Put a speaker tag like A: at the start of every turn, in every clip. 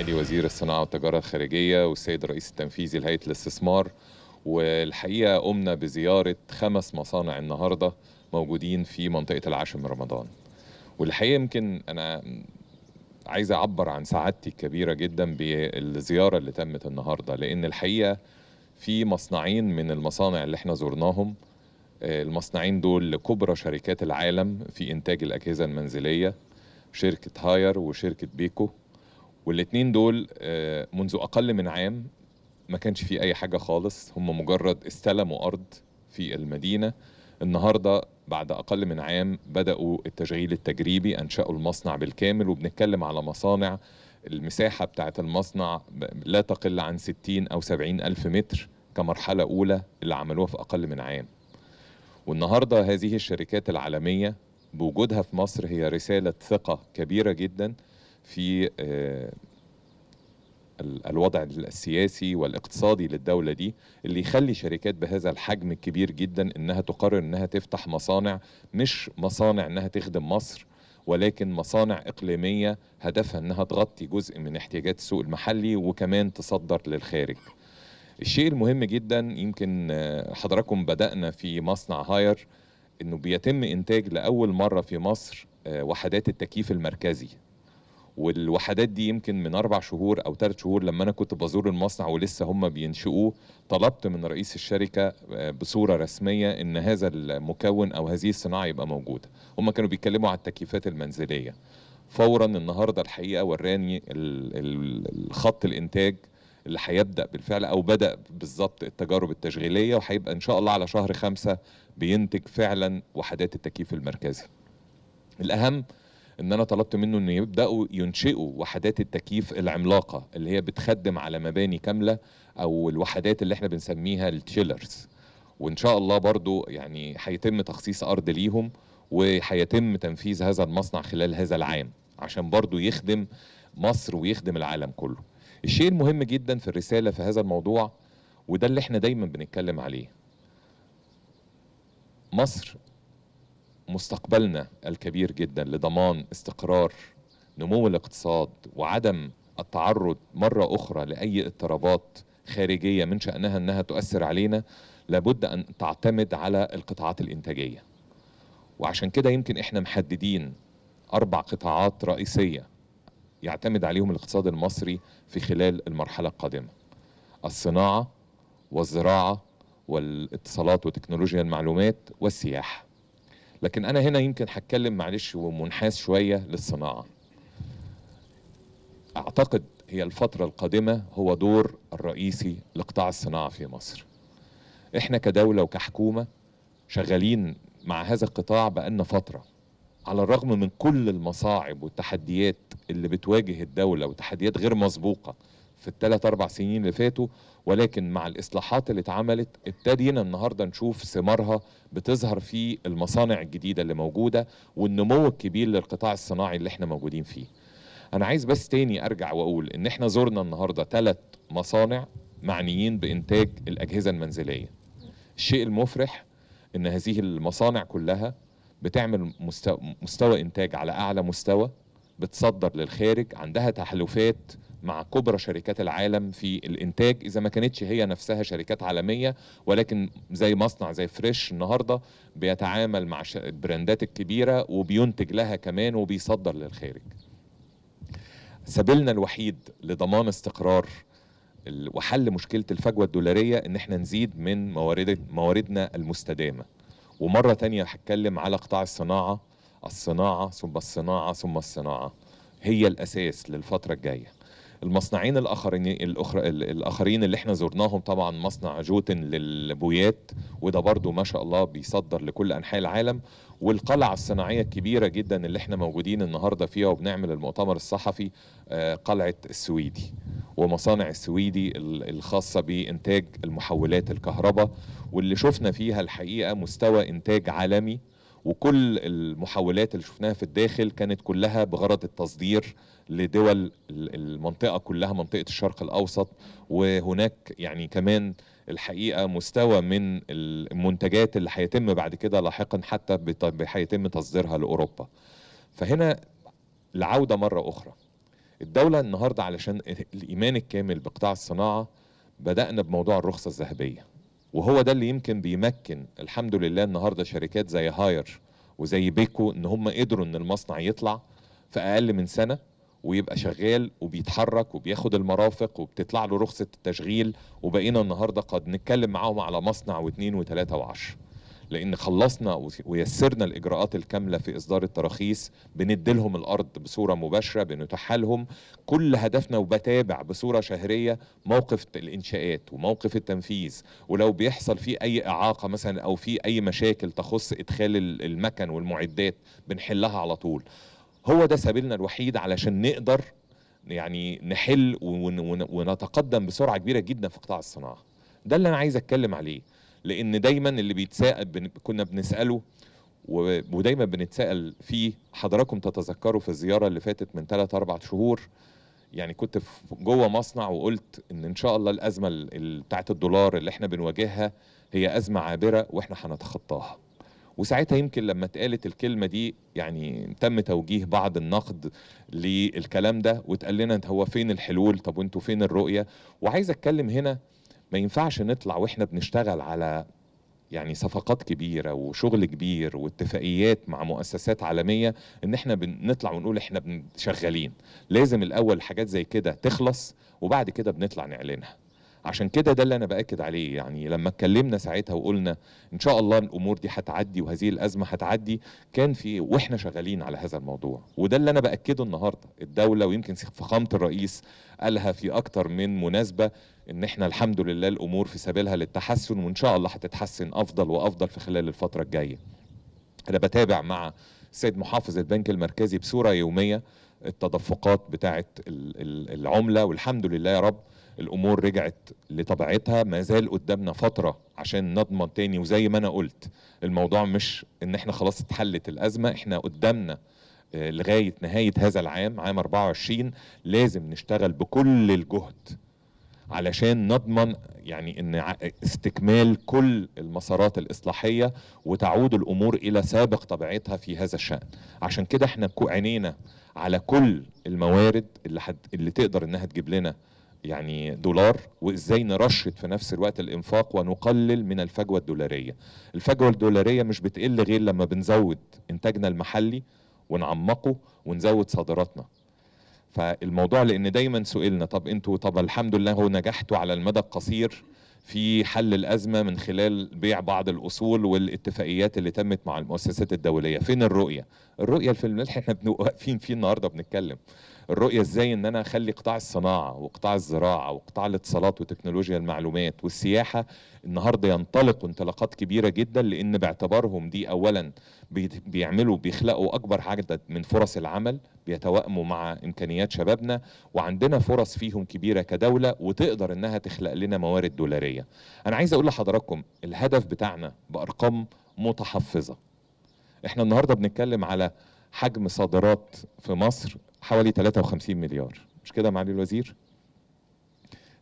A: معالي وزير الصناعه والتجاره الخارجيه والسيد الرئيس التنفيذي لهيئه الاستثمار والحقيقه قمنا بزياره خمس مصانع النهارده موجودين في منطقه العاشر من رمضان والحقيقه يمكن انا عايز اعبر عن سعادتي الكبيره جدا بالزياره اللي تمت النهارده لان الحقيقه في مصنعين من المصانع اللي احنا زرناهم المصنعين دول لكبرى شركات العالم في انتاج الاجهزه المنزليه شركه هاير وشركه بيكو والاثنين دول آه، منذ اقل من عام ما كانش في اي حاجه خالص هم مجرد استلموا ارض في المدينه النهارده بعد اقل من عام بداوا التشغيل التجريبي انشاوا المصنع بالكامل وبنتكلم على مصانع المساحه بتاعه المصنع لا تقل عن 60 او 70 الف متر كمرحله اولى اللي عملوها في اقل من عام والنهارده هذه الشركات العالميه بوجودها في مصر هي رساله ثقه كبيره جدا في آه، الوضع السياسي والاقتصادي للدولة دي اللي يخلي شركات بهذا الحجم الكبير جدا انها تقرر انها تفتح مصانع مش مصانع انها تخدم مصر ولكن مصانع إقليمية هدفها أنها تغطي جزء من احتياجات السوق المحلي وكمان تصدر للخارج الشيء المهم جدا يمكن آه، حضراتكم بدأنا في مصنع هاير أنه بيتم إنتاج لأول مرة في مصر آه، وحدات التكييف المركزي والوحدات دي يمكن من اربع شهور او ثلاث شهور لما انا كنت بزور المصنع ولسه هم بينشئوه طلبت من رئيس الشركه آه، بصوره رسميه ان هذا المكون او هذه الصناعه يبقى موجوده هم كانوا بيتكلموا على التكييفات المنزليه فورا النهارده الحقيقه وراني الخط الانتاج اللي هيبدا بالفعل او بدا بالظبط التجارب التشغيليه وهيبقى ان شاء الله على شهر خمسة بينتج فعلا وحدات التكييف المركزي الاهم ان انا طلبت منه انه يبداوا ينشئوا وحدات التكييف العملاقه اللي هي بتخدم على مباني كامله او الوحدات اللي احنا بنسميها التشيلرز وان شاء الله برضو يعني هيتم تخصيص ارض ليهم وهيتم تنفيذ هذا المصنع خلال هذا العام عشان برضو يخدم مصر ويخدم العالم كله الشيء المهم جدا في الرسالة في هذا الموضوع وده اللي احنا دايما بنتكلم عليه مصر مستقبلنا الكبير جدا لضمان استقرار نمو الاقتصاد وعدم التعرض مرة أخرى لأي اضطرابات خارجية من شأنها أنها تؤثر علينا لابد أن تعتمد على القطاعات الإنتاجية وعشان كده يمكن إحنا محددين أربع قطاعات رئيسية يعتمد عليهم الاقتصاد المصري في خلال المرحلة القادمة الصناعة والزراعة والاتصالات وتكنولوجيا المعلومات والسياحة لكن انا هنا يمكن هتكلم معلش ومنحاز شويه للصناعه اعتقد هي الفتره القادمه هو دور الرئيسي لقطاع الصناعه في مصر احنا كدوله وكحكومه شغالين مع هذا القطاع بقالنا فتره على الرغم من كل المصاعب والتحديات اللي بتواجه الدوله وتحديات غير مسبوقه في الثلاث اربع سنين اللي فاتوا ولكن مع الاصلاحات اللي اتعملت ابتدينا النهارده نشوف ثمارها بتظهر في المصانع الجديده اللي موجوده والنمو الكبير للقطاع الصناعي اللي احنا موجودين فيه. انا عايز بس تاني ارجع واقول ان احنا زرنا النهارده ثلاث مصانع معنيين بانتاج الاجهزه المنزليه. الشيء المفرح ان هذه المصانع كلها بتعمل مستوى, مستوى انتاج على اعلى مستوى بتصدر للخارج عندها تحالفات مع كبرى شركات العالم في الانتاج اذا ما كانتش هي نفسها شركات عالميه ولكن زي مصنع زي فريش النهارده بيتعامل مع البراندات الكبيره وبينتج لها كمان وبيصدر للخارج. سبيلنا الوحيد لضمان استقرار وحل مشكله الفجوه الدولاريه ان احنا نزيد من موارد مواردنا المستدامه. ومره تانية هتكلم على قطاع الصناعه الصناعه ثم الصناعه ثم الصناعه هي الاساس للفتره الجايه. المصنعين الاخرين الاخر الاخرين اللي احنا زرناهم طبعا مصنع جوتن للبويات وده برضو ما شاء الله بيصدر لكل انحاء العالم والقلعة الصناعية الكبيرة جدا اللي احنا موجودين النهاردة فيها وبنعمل المؤتمر الصحفي آه، قلعة السويدي ومصانع السويدي الخاصة بإنتاج المحولات الكهرباء واللي شفنا فيها الحقيقة مستوى إنتاج عالمي وكل المحاولات اللي شفناها في الداخل كانت كلها بغرض التصدير لدول المنطقه كلها منطقه الشرق الاوسط وهناك يعني كمان الحقيقه مستوى من المنتجات اللي هيتم بعد كده لاحقا حتى هيتم تصديرها لاوروبا. فهنا العوده مره اخرى. الدوله النهارده علشان الايمان الكامل بقطاع الصناعه بدانا بموضوع الرخصه الذهبيه. وهو ده اللي يمكن بيمكن الحمد لله النهارده شركات زي هاير وزي بيكو ان هم قدروا ان المصنع يطلع في اقل من سنه ويبقى شغال وبيتحرك وبياخد المرافق وبتطلع له رخصه التشغيل وبقينا النهارده قد نتكلم معاهم على مصنع واثنين وثلاثه وعشره لان خلصنا ويسرنا الاجراءات الكامله في اصدار التراخيص بنديلهم الارض بصوره مباشره بنتاحها لهم كل هدفنا وبتابع بصوره شهريه موقف الانشاءات وموقف التنفيذ ولو بيحصل في اي اعاقه مثلا او في اي مشاكل تخص ادخال المكن والمعدات بنحلها على طول هو ده سبيلنا الوحيد علشان نقدر يعني نحل ونتقدم بسرعه كبيره جدا في قطاع الصناعه ده اللي انا عايز اتكلم عليه لان دايما اللي بيتساءل بن... كنا بنساله و... ودايما بنتساءل فيه حضراتكم تتذكروا في الزياره اللي فاتت من ثلاث اربع شهور يعني كنت في جوه مصنع وقلت ان ان شاء الله الازمه بتاعت الدولار اللي احنا بنواجهها هي ازمه عابره واحنا هنتخطاها وساعتها يمكن لما اتقالت الكلمه دي يعني تم توجيه بعض النقد للكلام ده واتقال لنا هو فين الحلول طب وانتوا فين الرؤيه وعايز اتكلم هنا ما ينفعش نطلع واحنا بنشتغل على يعني صفقات كبيرة وشغل كبير واتفاقيات مع مؤسسات عالمية ان احنا بنطلع ونقول احنا شغالين لازم الاول حاجات زي كده تخلص وبعد كده بنطلع نعلنها عشان كده ده اللي انا باكد عليه يعني لما اتكلمنا ساعتها وقلنا ان شاء الله الامور دي هتعدي وهذه الازمه هتعدي كان في واحنا شغالين على هذا الموضوع وده اللي انا باكده النهارده الدوله ويمكن فخامه الرئيس قالها في اكتر من مناسبه ان احنا الحمد لله الامور في سبيلها للتحسن وان شاء الله هتتحسن افضل وافضل في خلال الفتره الجايه انا بتابع مع السيد محافظ البنك المركزي بصوره يوميه التدفقات بتاعه العمله والحمد لله يا رب الامور رجعت لطبيعتها ما زال قدامنا فتره عشان نضمن تاني وزي ما انا قلت الموضوع مش ان احنا خلاص اتحلت الازمه احنا قدامنا آه، لغايه نهايه هذا العام عام 24 لازم نشتغل بكل الجهد علشان نضمن يعني ان استكمال كل المسارات الاصلاحيه وتعود الامور الى سابق طبيعتها في هذا الشان عشان كده احنا عينينا على كل الموارد اللي, حد اللي تقدر انها تجيب لنا يعني دولار وازاي نرشد في نفس الوقت الانفاق ونقلل من الفجوه الدولاريه الفجوه الدولاريه مش بتقل غير لما بنزود انتاجنا المحلي ونعمقه ونزود صادراتنا فالموضوع لان دايما سئلنا طب انتوا طب الحمد لله هو نجحتوا على المدى القصير في حل الازمه من خلال بيع بعض الاصول والاتفاقيات اللي تمت مع المؤسسات الدوليه فين الرؤيه الرؤيه في الملح احنا واقفين فيه النهارده بنتكلم الرؤيه ازاي ان انا اخلي قطاع الصناعه وقطاع الزراعه وقطاع الاتصالات وتكنولوجيا المعلومات والسياحه النهارده ينطلق انطلاقات كبيره جدا لان باعتبارهم دي اولا بيعملوا بيخلقوا اكبر عدد من فرص العمل بيتوائموا مع امكانيات شبابنا وعندنا فرص فيهم كبيره كدوله وتقدر انها تخلق لنا موارد دولاريه. انا عايز اقول لحضراتكم الهدف بتاعنا بارقام متحفظه. احنا النهارده بنتكلم على حجم صادرات في مصر حوالي 53 مليار مش كده معالي الوزير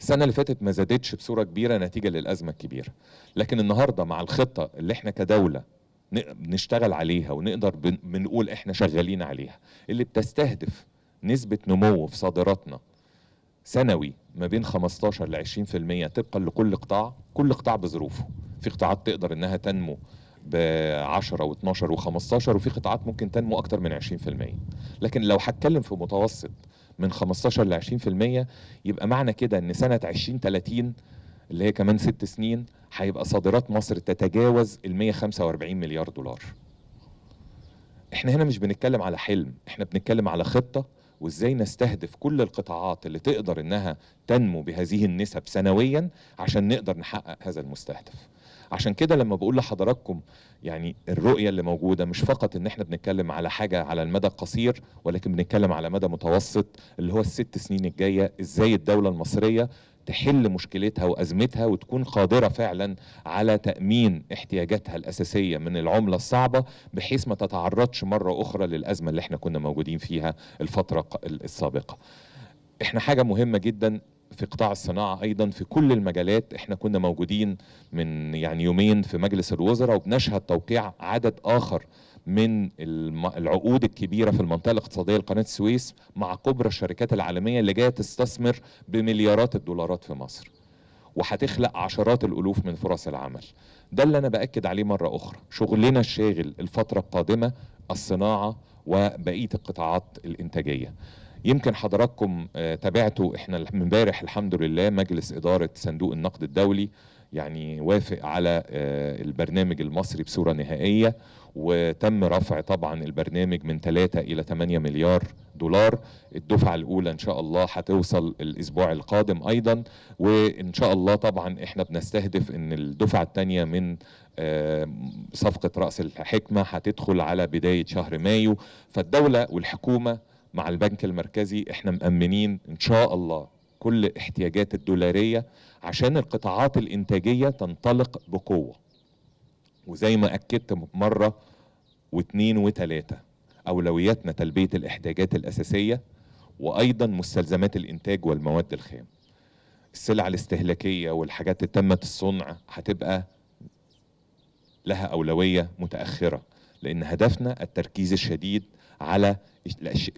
A: السنة اللي فاتت ما زادتش بصورة كبيرة نتيجة للأزمة الكبيرة لكن النهاردة مع الخطة اللي احنا كدولة نشتغل عليها ونقدر بنقول احنا شغالين عليها اللي بتستهدف نسبة نمو في صادراتنا سنوي ما بين 15 ل 20% طبقا لكل قطاع كل قطاع بظروفه في قطاعات تقدر انها تنمو ب 10 و12 و15 وفي قطاعات ممكن تنمو اكتر من 20% لكن لو هتكلم في متوسط من 15 ل 20% يبقى معنى كده ان سنه 2030 اللي هي كمان ست سنين هيبقى صادرات مصر تتجاوز ال 145 مليار دولار. احنا هنا مش بنتكلم على حلم، احنا بنتكلم على خطه وازاي نستهدف كل القطاعات اللي تقدر انها تنمو بهذه النسب سنويا عشان نقدر نحقق هذا المستهدف. عشان كده لما بقول لحضراتكم يعني الرؤيه اللي موجوده مش فقط ان احنا بنتكلم على حاجه على المدى القصير ولكن بنتكلم على مدى متوسط اللي هو الست سنين الجايه ازاي الدوله المصريه تحل مشكلتها وازمتها وتكون قادره فعلا على تامين احتياجاتها الاساسيه من العمله الصعبه بحيث ما تتعرضش مره اخرى للازمه اللي احنا كنا موجودين فيها الفتره السابقه. احنا حاجه مهمه جدا في قطاع الصناعة أيضا في كل المجالات احنا كنا موجودين من يعني يومين في مجلس الوزراء وبنشهد توقيع عدد آخر من العقود الكبيره في المنطقه الاقتصاديه لقناه السويس مع كبرى الشركات العالميه اللي جايه تستثمر بمليارات الدولارات في مصر وهتخلق عشرات الالوف من فرص العمل ده اللي انا باكد عليه مره اخرى شغلنا الشاغل الفتره القادمه الصناعه وبقيه القطاعات الانتاجيه يمكن حضراتكم آه، تابعتوا احنا امبارح الحمد لله مجلس اداره صندوق النقد الدولي يعني وافق على آه، البرنامج المصري بصوره نهائيه وتم رفع طبعا البرنامج من 3 الى 8 مليار دولار الدفعه الاولى ان شاء الله هتوصل الاسبوع القادم ايضا وان شاء الله طبعا احنا بنستهدف ان الدفعه الثانيه من آه، صفقه راس الحكمه هتدخل على بدايه شهر مايو فالدوله والحكومه مع البنك المركزي احنا مأمنين ان شاء الله كل احتياجات الدولارية عشان القطاعات الانتاجية تنطلق بقوة وزي ما أكدت مرة واثنين وتلاتة أولوياتنا تلبية الاحتياجات الأساسية وأيضا مستلزمات الإنتاج والمواد الخام السلع الاستهلاكية والحاجات اللي تمت الصنع هتبقى لها أولوية متأخرة لأن هدفنا التركيز الشديد على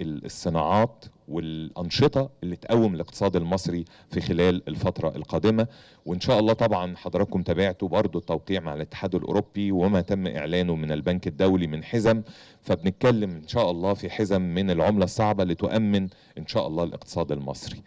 A: الصناعات والأنشطة اللي تقوم الاقتصاد المصري في خلال الفترة القادمة وإن شاء الله طبعا حضراتكم تابعتوا برضو التوقيع مع الاتحاد الأوروبي وما تم إعلانه من البنك الدولي من حزم فبنتكلم إن شاء الله في حزم من العملة الصعبة لتؤمن إن شاء الله الاقتصاد المصري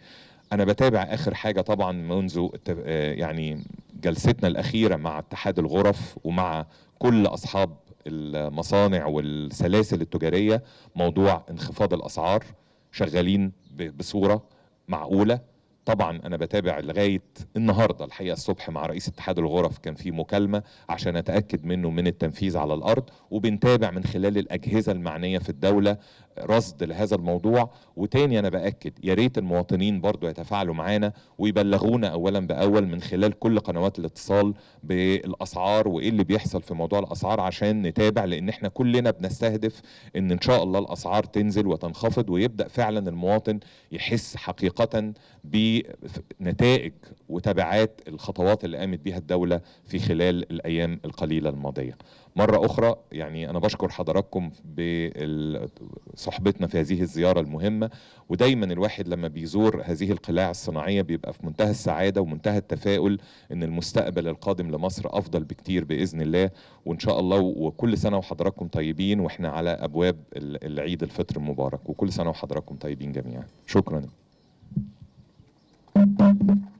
A: انا بتابع اخر حاجه طبعا منذ آه، يعني جلستنا الاخيره مع اتحاد الغرف ومع كل اصحاب المصانع والسلاسل التجاريه موضوع انخفاض الاسعار شغالين بصوره معقوله طبعا انا بتابع لغايه النهارده الحقيقه الصبح مع رئيس اتحاد الغرف كان في مكالمه عشان اتاكد منه من التنفيذ على الارض وبنتابع من خلال الاجهزه المعنيه في الدوله رصد لهذا الموضوع وتاني انا باكد يا ريت المواطنين برضو يتفاعلوا معانا ويبلغونا اولا باول من خلال كل قنوات الاتصال بالاسعار وايه اللي بيحصل في موضوع الاسعار عشان نتابع لان احنا كلنا بنستهدف ان ان شاء الله الاسعار تنزل وتنخفض ويبدا فعلا المواطن يحس حقيقه بي نتائج وتبعات الخطوات اللي قامت بها الدولة في خلال الأيام القليلة الماضية مرة أخرى يعني أنا بشكر حضراتكم بصحبتنا في هذه الزيارة المهمة ودايما الواحد لما بيزور هذه القلاع الصناعية بيبقى في منتهى السعادة ومنتهى التفاؤل أن المستقبل القادم لمصر أفضل بكتير بإذن الله وإن شاء الله وكل سنة وحضراتكم طيبين وإحنا على أبواب العيد الفطر المبارك وكل سنة وحضراتكم طيبين جميعا شكرا Thank